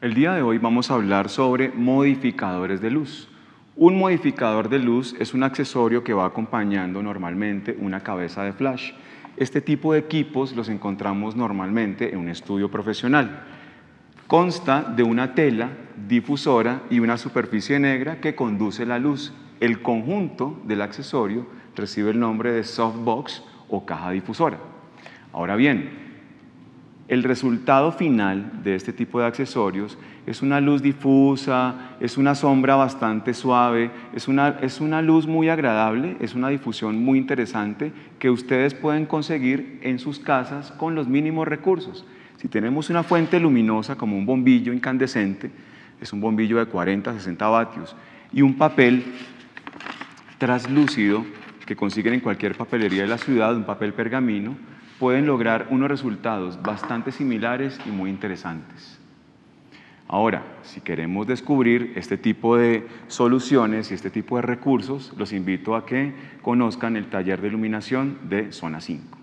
El día de hoy vamos a hablar sobre modificadores de luz. Un modificador de luz es un accesorio que va acompañando normalmente una cabeza de flash. Este tipo de equipos los encontramos normalmente en un estudio profesional. Consta de una tela, difusora y una superficie negra que conduce la luz. El conjunto del accesorio recibe el nombre de softbox o caja difusora. Ahora bien, el resultado final de este tipo de accesorios es una luz difusa, es una sombra bastante suave, es una, luz muy agradable, es una difusión muy interesante que ustedes pueden conseguir en sus casas con los mínimos recursos. Si tenemos una fuente luminosa como un bombillo incandescente, es un bombillo de 40, 60 vatios, y un papel traslúcido que consiguen en cualquier papelería de la ciudad, un papel pergamino, pueden lograr unos resultados bastante similares y muy interesantes. Ahora, si queremos descubrir este tipo de soluciones y este tipo de recursos, los invito a que conozcan el taller de iluminación de Zona 5.